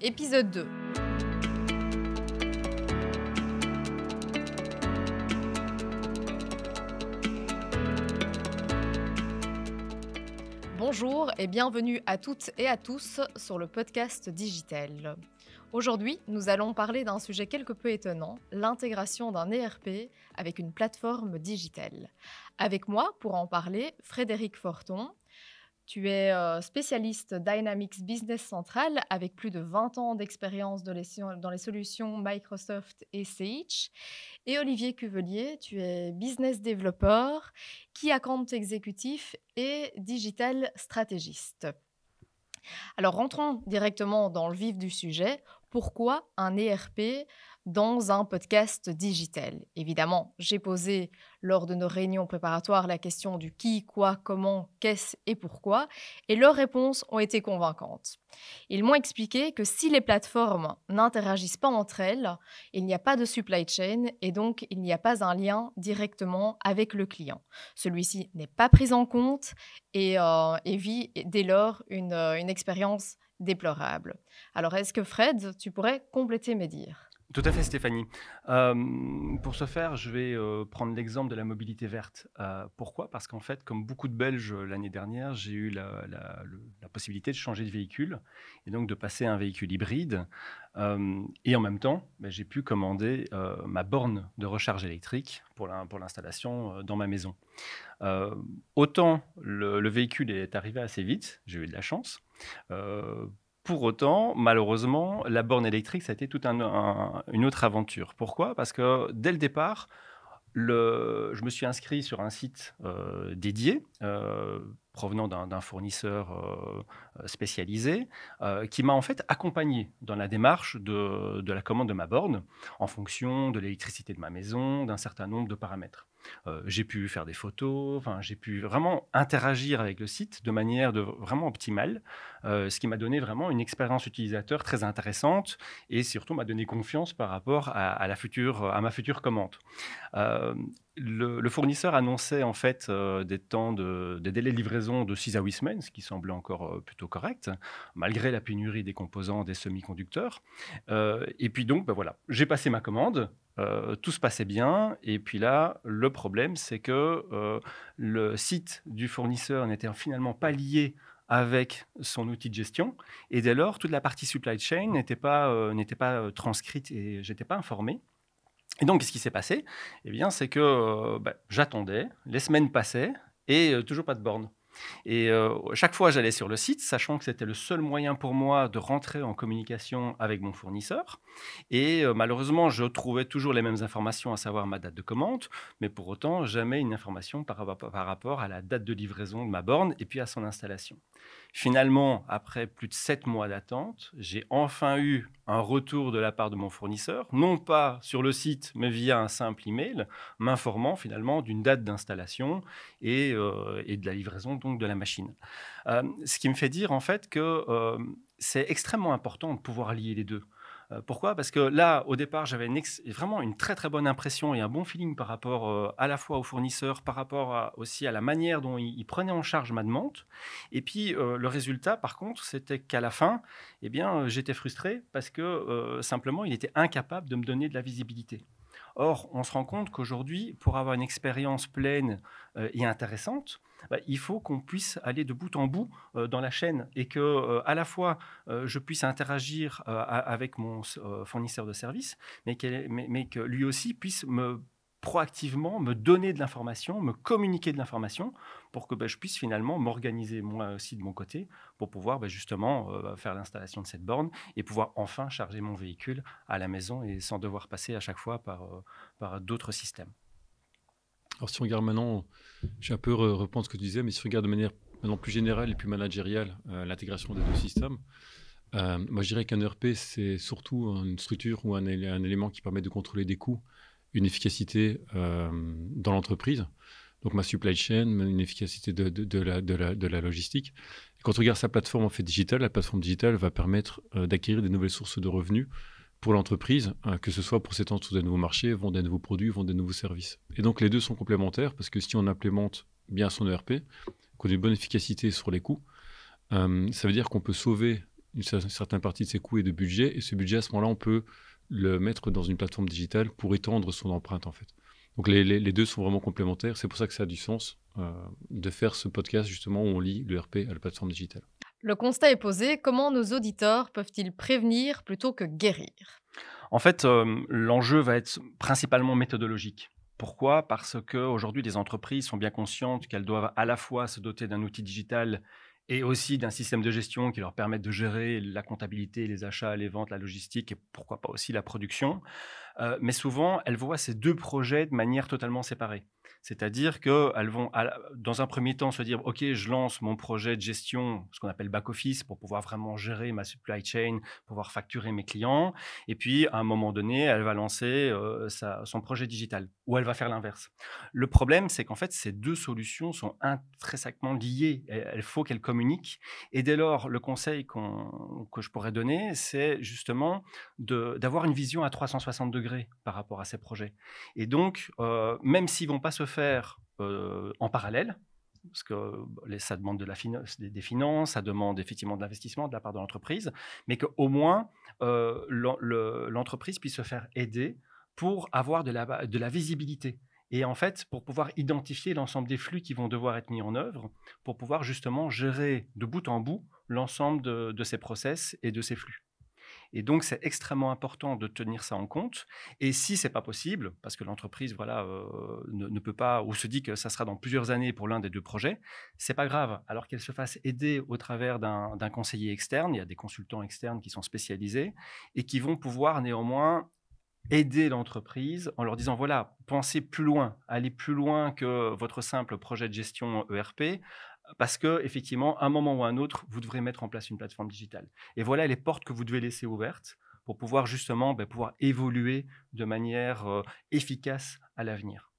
épisode 2. Bonjour et bienvenue à toutes et à tous sur le podcast digital. Aujourd'hui, nous allons parler d'un sujet quelque peu étonnant, l'intégration d'un ERP avec une plateforme digitale. Avec moi, pour en parler, Frédéric Forton, tu es euh, spécialiste Dynamics Business Central avec plus de 20 ans d'expérience dans les solutions Microsoft et CH. Et Olivier Cuvelier, tu es business developer, key account exécutif et digital stratégiste. Alors rentrons directement dans le vif du sujet. Pourquoi un ERP dans un podcast digital Évidemment, j'ai posé lors de nos réunions préparatoires la question du qui, quoi, comment, qu'est-ce et pourquoi, et leurs réponses ont été convaincantes. Ils m'ont expliqué que si les plateformes n'interagissent pas entre elles, il n'y a pas de supply chain et donc il n'y a pas un lien directement avec le client. Celui-ci n'est pas pris en compte et, euh, vit dès lors euh, une expérience déplorable. Alors est-ce que Fred, tu pourrais compléter mes dires tout à fait, Stéphanie. pour ce faire, je vais euh, prendre l'exemple de la mobilité verte. Euh, pourquoi Parce qu'en fait, comme beaucoup de Belges euh, l'année dernière, j'ai eu la, possibilité de changer de véhicule et donc de passer à un véhicule hybride. et en même temps, ben, j'ai pu commander ma borne de recharge électrique pour l'installation pour dans ma maison. autant le, le, véhicule est arrivé assez vite, j'ai eu de la chance. Pour autant, malheureusement, la borne électrique, ça a été toute une autre aventure. Pourquoi Parce que dès le départ, je me suis inscrit sur un site euh, dédié. Euh, provenant d'un fournisseur euh, euh, spécialisé, euh, qui m'a en fait accompagné dans la démarche de, la commande de ma borne en fonction de l'électricité de ma maison, d'un certain nombre de paramètres. j'ai pu faire des photos, j'ai pu vraiment interagir avec le site de manière de, vraiment optimale, ce qui m'a donné vraiment une expérience utilisateur très intéressante et surtout m'a donné confiance par rapport à, à, la future, à ma future commande le, fournisseur annonçait en fait euh, des délais de livraison de 6 à 8 semaines, ce qui semblait encore euh, plutôt correct, malgré la pénurie des composants des semi-conducteurs. Euh, et puis donc, ben voilà, j'ai passé ma commande, tout se passait bien. Et puis là, le problème, c'est que le site du fournisseur n'était finalement pas lié avec son outil de gestion. Et dès lors, toute la partie supply chain n'était pas, n'était pas transcrite et j'étais pas informé. Et donc, qu'est-ce qui s'est passé Eh bien, c'est que euh, bah, j'attendais, les semaines passaient et euh, toujours pas de borne. Et euh, chaque fois, j'allais sur le site, sachant que c'était le seul moyen pour moi de rentrer en communication avec mon fournisseur. Et malheureusement, je trouvais toujours les mêmes informations, à savoir ma date de commande, mais pour autant, jamais une information par, rapport à la date de livraison de ma borne et puis à son installation. Finalement, après plus de sept mois d'attente, j'ai enfin eu un retour de la part de mon fournisseur, non pas sur le site, mais via un simple email, m'informant finalement d'une date d'installation et, euh, de la livraison donc de la machine. Euh, ce qui me fait dire en fait que euh, c'est extrêmement important de pouvoir lier les deux. Euh, pourquoi Parce que là, au départ, j'avais vraiment une très très bonne impression et un bon feeling par rapport euh, à la fois au fournisseurs, par rapport aussi à la manière dont il prenait prenaient en charge ma demande. Et puis euh, le résultat, par contre, c'était qu'à la fin, eh bien, j'étais frustré parce que simplement, il était incapable de me donner de la visibilité. Or, on se rend compte qu'aujourd'hui, pour avoir une expérience pleine euh, et intéressante, bah, il faut qu'on puisse aller de bout en bout euh, dans la chaîne et que euh, à la fois je puisse interagir avec mon fournisseur de services, mais, mais que lui aussi puisse me proactivement me donner de l'information, me communiquer de l'information pour que bah, je puisse finalement m'organiser moi aussi de mon côté pour pouvoir bah, justement euh, faire l'installation de cette borne et pouvoir enfin charger mon véhicule à la maison et sans devoir passer à chaque fois par, euh, d'autres systèmes. Alors si on regarde maintenant, j'ai un peu reprendre ce que tu disais, mais si on regarde de manière plus générale et plus managériale euh, l'intégration des deux systèmes, moi je dirais qu'un ERP c'est surtout une structure ou un élément qui permet de contrôler des coûts une efficacité euh, dans l'entreprise, donc ma supply chain, une efficacité de, la, de la, logistique. quand on regarde sa plateforme en fait digitale, la plateforme digitale va permettre euh, d'acquérir des nouvelles sources de revenus pour l'entreprise, hein, que ce soit pour s'étendre sur des nouveaux marchés, vendre des nouveaux produits, vendre des nouveaux services. Et donc les deux sont complémentaires parce que si on implémente bien son ERP, qu'on a une bonne efficacité sur les coûts, euh, ça veut dire qu'on peut sauver une certaine partie de ses coûts et de budget. Et ce budget, à ce moment-là, on peut le mettre dans une plateforme digitale pour étendre son empreinte en fait. Donc les, deux sont vraiment complémentaires. C'est pour ça que ça a du sens euh, de faire ce podcast justement où on lit l'ERP à la plateforme digitale. Le constat est posé. Comment nos auditeurs peuvent-ils prévenir plutôt que guérir En fait, euh, l'enjeu va être principalement méthodologique. Pourquoi Parce qu'aujourd'hui, les entreprises sont bien conscientes qu'elles doivent à la fois se doter d'un outil digital et aussi d'un système de gestion qui leur permette de gérer la comptabilité, les achats, les ventes, la logistique et pourquoi pas aussi la production. Euh, mais souvent, elles voient ces deux projets de manière totalement séparée. C'est-à-dire qu'elles vont, dans un premier temps, se dire, OK, je lance mon projet de gestion, ce qu'on appelle back-office, pour pouvoir vraiment gérer ma supply chain, pouvoir facturer mes clients. Et puis, à un moment donné, elle va lancer euh, son projet digital, ou elle va faire l'inverse. Le problème, c'est qu'en fait, ces deux solutions sont intrinsèquement liées. Il faut qu'elles communiquent. Et dès lors, le conseil que je pourrais donner, c'est justement d'avoir une vision à 360 degrés par rapport à ces projets. Et donc, euh, même s'ils ne vont pas se faire euh, en parallèle, parce que euh, ça demande de la des, finances, ça demande effectivement de l'investissement de la part de l'entreprise, mais qu'au moins euh, l'entreprise puisse se faire aider pour avoir de la, de la visibilité. Et en fait, pour pouvoir identifier l'ensemble des flux qui vont devoir être mis en œuvre, pour pouvoir justement gérer de bout en bout l'ensemble de, de ces process et de ces flux. Et donc, c'est extrêmement important de tenir ça en compte. Et si c'est pas possible, parce que l'entreprise voilà, euh, ne, peut pas ou se dit que ça sera dans plusieurs années pour l'un des deux projets, c'est pas grave. Alors qu'elle se fasse aider au travers d'un conseiller externe, il y a des consultants externes qui sont spécialisés et qui vont pouvoir néanmoins aider l'entreprise en leur disant voilà, pensez plus loin, allez plus loin que votre simple projet de gestion ERP, parce que effectivement, à un moment ou à un autre, vous devrez mettre en place une plateforme digitale. Et voilà les portes que vous devez laisser ouvertes pour pouvoir justement ben, pouvoir évoluer de manière euh, efficace à l'avenir.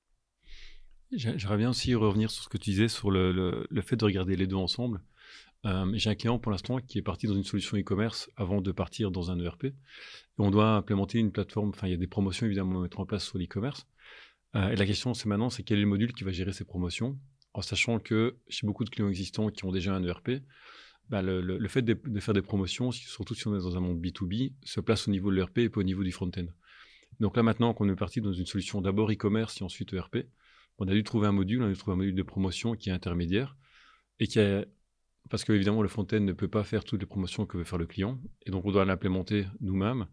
J'aimerais bien aussi revenir sur ce que tu disais sur le, le, fait de regarder les deux ensemble. Euh, j'ai un client pour l'instant qui est parti dans une solution e-commerce avant de partir dans un ERP. Et on doit implémenter une plateforme, enfin il y a des promotions évidemment à mettre en place sur l'e-commerce. Euh, et la question c'est maintenant, c'est quel est le module qui va gérer ces promotions en sachant que chez beaucoup de clients existants qui ont déjà un ERP, bah, le, fait de, faire des promotions, surtout si on est dans un monde B2B, se place au niveau de l'ERP et pas au niveau du front-end. Donc là maintenant qu'on est parti dans une solution d'abord e-commerce et ensuite ERP, on a dû trouver un module, on a dû trouver un module de promotion qui est intermédiaire et qui est parce que évidemment le front-end ne peut pas faire toutes les promotions que veut faire le client, et donc on doit l'implémenter nous-mêmes,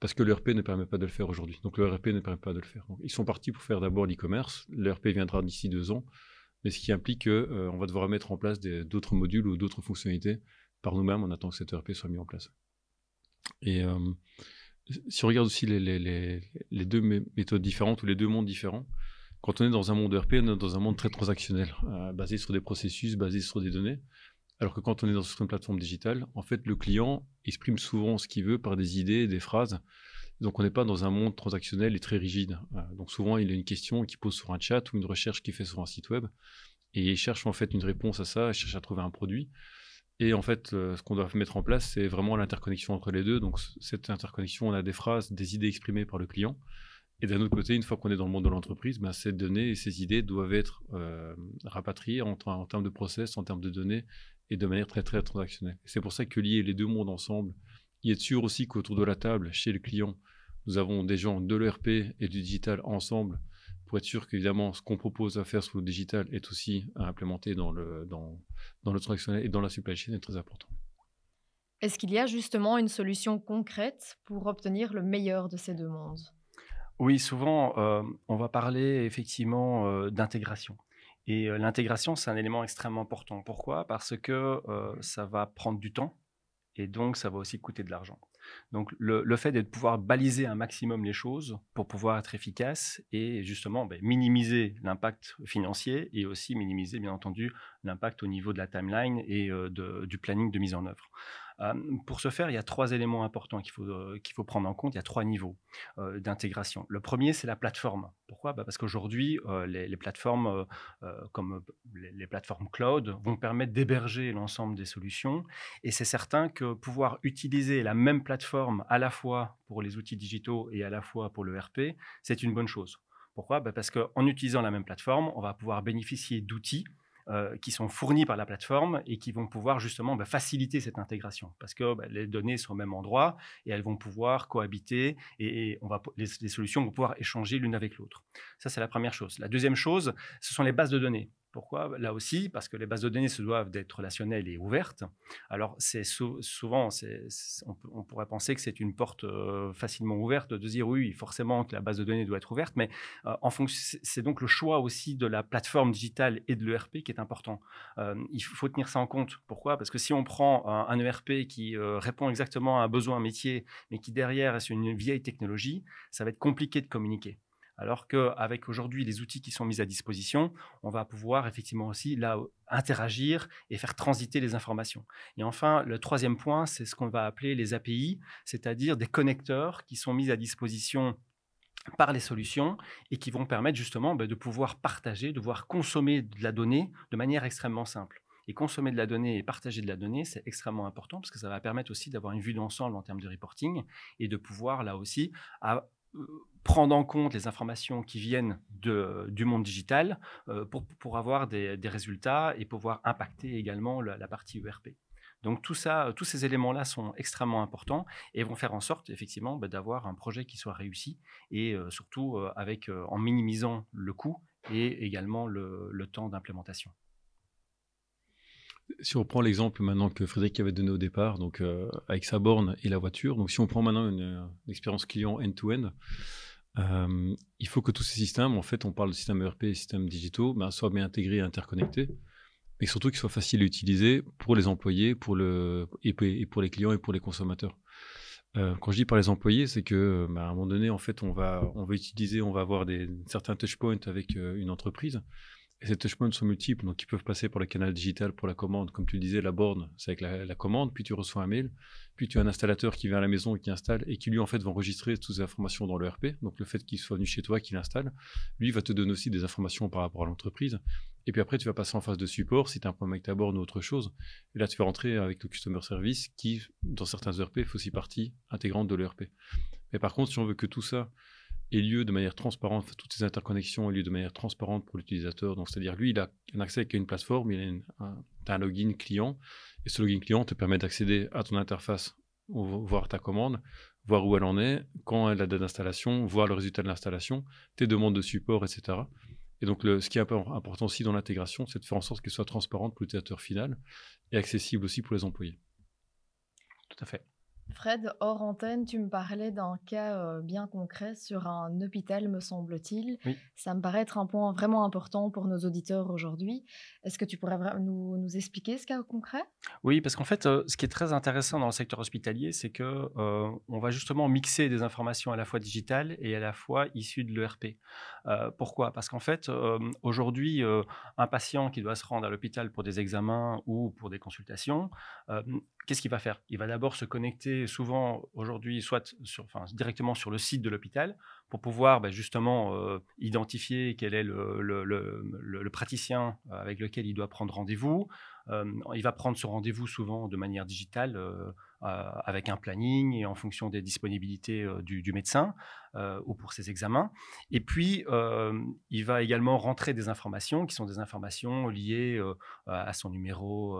parce que l'ERP ne permet pas de le faire aujourd'hui. Donc l'ERP e ne permet pas de le faire. ils sont partis pour faire d'abord l'e-commerce, l'ERP viendra d'ici deux ans, mais ce qui implique qu'on euh, va devoir mettre en place d'autres modules ou d'autres fonctionnalités par nous-mêmes en attendant que cette ERP soit mis en place. Et euh, si on regarde aussi les, deux méthodes différentes ou les deux mondes différents, quand on est dans un monde ERP, on est dans un monde très transactionnel, euh, basé sur des processus, basé sur des données. Alors que quand on est dans une plateforme digitale, en fait, le client exprime souvent ce qu'il veut par des idées, des phrases. Donc on n'est pas dans un monde transactionnel et très rigide. Euh, donc souvent, il y a une question qu'il pose sur un chat ou une recherche qu'il fait sur un site web. Et il cherche en fait une réponse à ça, il cherche à trouver un produit. Et en fait, euh, ce qu'on doit mettre en place, c'est vraiment l'interconnexion entre les deux. Donc cette interconnexion, on a des phrases, des idées exprimées par le client. Et d'un autre côté, une fois qu'on est dans le monde de l'entreprise, ben, ces données et ces idées doivent être euh, rapatriées en, en, termes de process, en termes de données et de manière très très transactionnelle. C'est pour ça que lier les deux mondes ensemble, il est sûr aussi qu'autour de la table, chez le client, nous avons des gens de l'ERP et du digital ensemble pour être sûr qu'évidemment ce qu'on propose à faire sur le digital est aussi à implémenter dans le, dans, dans le transactionnel et dans la supply chain est très important. Est-ce qu'il y a justement une solution concrète pour obtenir le meilleur de ces demandes Oui, souvent euh, on va parler effectivement euh, d'intégration. Et euh, l'intégration, c'est un élément extrêmement important. Pourquoi Parce que ça va prendre du temps et donc ça va aussi coûter de l'argent. Donc le, fait de pouvoir baliser un maximum les choses pour pouvoir être efficace et justement ben, minimiser l'impact financier et aussi minimiser bien entendu l'impact au niveau de la timeline et euh, du planning de mise en œuvre pour ce faire, il y a trois éléments importants qu'il faut, euh, prendre en compte. Il y a trois niveaux euh, d'intégration. Le premier, c'est la plateforme. Pourquoi bah, Parce qu'aujourd'hui, euh, les, plateformes comme les, plateformes cloud vont permettre d'héberger l'ensemble des solutions. Et c'est certain que pouvoir utiliser la même plateforme à la fois pour les outils digitaux et à la fois pour le RP, c'est une bonne chose. Pourquoi bah, Parce qu'en utilisant la même plateforme, on va pouvoir bénéficier d'outils euh, qui sont fournis par la plateforme et qui vont pouvoir justement bah, faciliter cette intégration parce que bah, les données sont au même endroit et elles vont pouvoir cohabiter et, on va, les, solutions vont pouvoir échanger l'une avec l'autre. Ça, c'est la première chose. La deuxième chose, ce sont les bases de données. Pourquoi bah, Là aussi, parce que les bases de données se doivent d'être relationnelles et ouvertes. Alors, c'est souvent, on, pourrait penser que c'est une porte facilement ouverte de dire oui, forcément que la base de données doit être ouverte, mais c'est donc le choix aussi de la plateforme digitale et de l'ERP qui est important. il faut tenir ça en compte. Pourquoi Parce que si on prend un ERP qui répond exactement à un besoin métier, mais qui derrière est une vieille technologie, ça va être compliqué de communiquer. Alors qu'avec aujourd'hui les outils qui sont mis à disposition, on va pouvoir effectivement aussi là interagir et faire transiter les informations. Et enfin, le troisième point, c'est ce qu'on va appeler les API, c'est-à-dire des connecteurs qui sont mis à disposition par les solutions et qui vont permettre justement ben, de pouvoir partager, de pouvoir consommer de la donnée de manière extrêmement simple. Et consommer de la donnée et partager de la donnée, c'est extrêmement important parce que ça va permettre aussi d'avoir une vue d'ensemble en termes de reporting et de pouvoir là aussi euh, prendre en compte les informations qui viennent du monde digital euh, pour, avoir des, résultats et pouvoir impacter également la, partie ERP. Donc tout ça, euh, tous ces éléments-là sont extrêmement importants et vont faire en sorte effectivement bah, d'avoir un projet qui soit réussi et surtout avec, en minimisant le coût et également le temps d'implémentation si on prend l'exemple maintenant que Frédéric avait donné au départ, donc euh, avec sa borne et la voiture, donc si on prend maintenant une, expérience client end-to-end, euh, il faut que tous ces systèmes, en fait, on parle de systèmes ERP et systèmes digitaux, ben, soient bien intégrés et interconnectés, mais surtout qu'ils soient faciles à utiliser pour les employés pour le, et, pour les clients et pour les consommateurs. Euh, quand je dis par les employés, c'est que ben, à un moment donné, en fait, on va, on va utiliser, on va avoir des, certains touchpoints avec une entreprise, et ces touchpoints sont multiples, donc ils peuvent passer par le canal digital pour la commande. Comme tu disais, la borne, c'est avec la, commande, puis tu reçois un mail, puis tu as un installateur qui vient à la maison, qui installe, et qui lui, en fait, va enregistrer toutes ces informations dans l'ERP. E donc le fait qu'il soit venu chez toi, qu'il installe, lui va te donner aussi des informations par rapport à l'entreprise. Et puis après, tu vas passer en phase de support, si tu as un problème avec ta borne ou autre chose. Et là, tu vas rentrer avec le customer service qui, dans certains ERP, fait aussi partie intégrante de l'ERP. Mais par contre, si on veut que tout ça est lieu de manière transparente, toutes ces interconnexions aient lieu de manière transparente pour l'utilisateur. Donc, c'est-à-dire, lui, il a un accès à une plateforme, il a un, login client, et ce login client te permet d'accéder à ton interface, voir ta commande, voir où elle en est, quand elle a la date d'installation, voir le résultat de l'installation, tes demandes de support, etc. Et donc, le, ce qui est important aussi dans l'intégration, c'est de faire en sorte qu'elle soit transparente pour l'utilisateur final et accessible aussi pour les employés. Tout à fait. Fred, hors antenne, tu me parlais d'un cas euh, bien concret sur un hôpital, me semble-t-il. Ça me paraît être un point vraiment important pour nos auditeurs aujourd'hui. Est-ce que tu pourrais nous, expliquer ce cas concret Oui, parce qu'en fait, euh, ce qui est très intéressant dans le secteur hospitalier, c'est que euh, on va justement mixer des informations à la fois digitales et à la fois issues de l'ERP. pourquoi Parce qu'en fait, aujourd'hui, un patient qui doit se rendre à l'hôpital pour des examens ou pour des consultations qu'est-ce qu'il va faire Il va d'abord se connecter souvent aujourd'hui, soit sur, directement sur le site de l'hôpital, pour pouvoir bah, justement euh, identifier quel est le, praticien euh, avec lequel il doit prendre rendez-vous. Euh, il va prendre ce rendez-vous souvent de manière digitale. avec un planning et en fonction des disponibilités du, médecin ou pour ses examens. Et puis, il va également rentrer des informations qui sont des informations liées à son numéro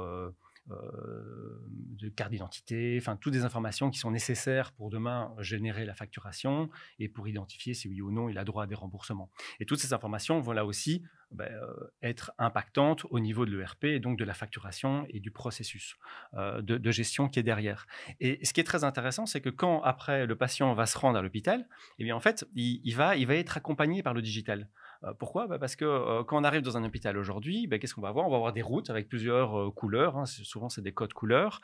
euh, de carte d'identité, enfin toutes des informations qui sont nécessaires pour demain générer la facturation et pour identifier si oui ou non il a droit à des remboursements. Et toutes ces informations vont là aussi ben, euh, être impactantes au niveau de l'ERP et donc de la facturation et du processus euh, de, gestion qui est derrière. Et ce qui est très intéressant, c'est que quand après le patient va se rendre à l'hôpital, eh bien en fait il va être accompagné par le digital. Euh, pourquoi bah, Parce que euh, quand on arrive dans un hôpital aujourd'hui, bah, qu'est-ce qu'on va avoir On va avoir des routes avec plusieurs euh, couleurs. Hein, souvent, c'est des codes couleurs.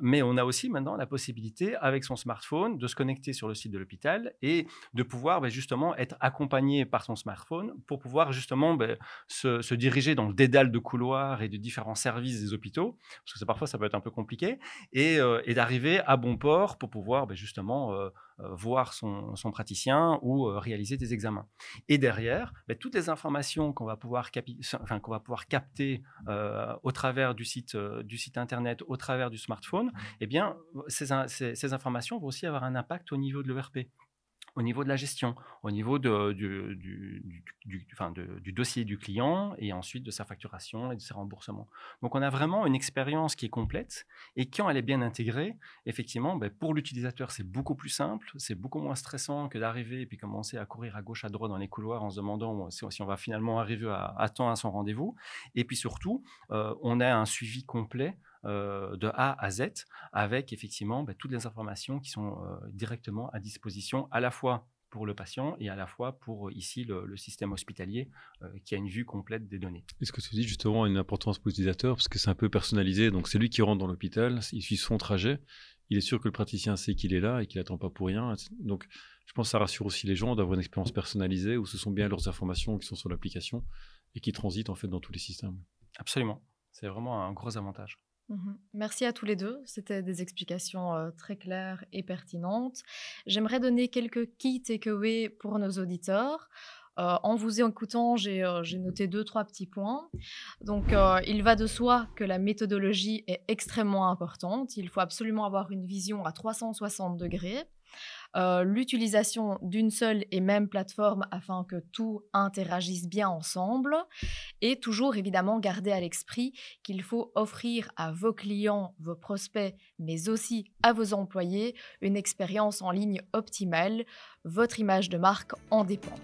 mais on a aussi maintenant la possibilité, avec son smartphone, de se connecter sur le site de l'hôpital et de pouvoir bah, justement être accompagné par son smartphone pour pouvoir justement se, diriger dans le dédale de couloirs et de différents services des hôpitaux, parce que parfois ça peut être un peu compliqué, et, d'arriver à bon port pour pouvoir justement euh, voir son, praticien ou euh, réaliser des examens. Et derrière, ben, toutes les informations qu'on va pouvoir, qu'on va pouvoir capter euh, au travers du site, Internet, au travers du smartphone, eh bien, ces, ces informations vont aussi avoir un impact au niveau de l'ERP au niveau de la gestion, au niveau de, du, dossier du client et ensuite de sa facturation et de ses remboursements. Donc on a vraiment une expérience qui est complète et quand elle est bien intégrée, effectivement, ben, pour l'utilisateur, c'est beaucoup plus simple, c'est beaucoup moins stressant que d'arriver et puis commencer à courir à gauche, à droite dans les couloirs en se demandant si, on va finalement arriver à, temps à son rendez-vous. Et puis surtout, euh, on a un suivi complet euh, de A à Z avec effectivement bah, toutes les informations qui sont euh, directement à disposition à la fois pour le patient et à la fois pour euh, ici le, système hospitalier qui a une vue complète des données. Est-ce que tu dis justement une importance pour l'utilisateur parce que c'est un peu personnalisé donc c'est lui qui rentre dans l'hôpital, il suit son trajet, il est sûr que le praticien sait qu'il est là et qu'il n'attend pas pour rien donc je pense que ça rassure aussi les gens d'avoir une expérience personnalisée où ce sont bien leurs informations qui sont sur l'application et qui transitent en fait dans tous les systèmes. Absolument, c'est vraiment un gros avantage. Mmh Merci à tous les deux. C'était des explications très claires et pertinentes. J'aimerais donner quelques key takeaways pour nos auditeurs. en vous écoutant, j'ai noté deux, trois petits points. Donc, il va de soi que la méthodologie est extrêmement importante. Il faut absolument avoir une vision à 360 degrés. Euh, l'utilisation d'une seule et même plateforme afin que tout interagisse bien ensemble et toujours évidemment garder à l'esprit qu'il faut offrir à vos clients, vos prospects, mais aussi à vos employés une expérience en ligne optimale. Votre image de marque en dépend.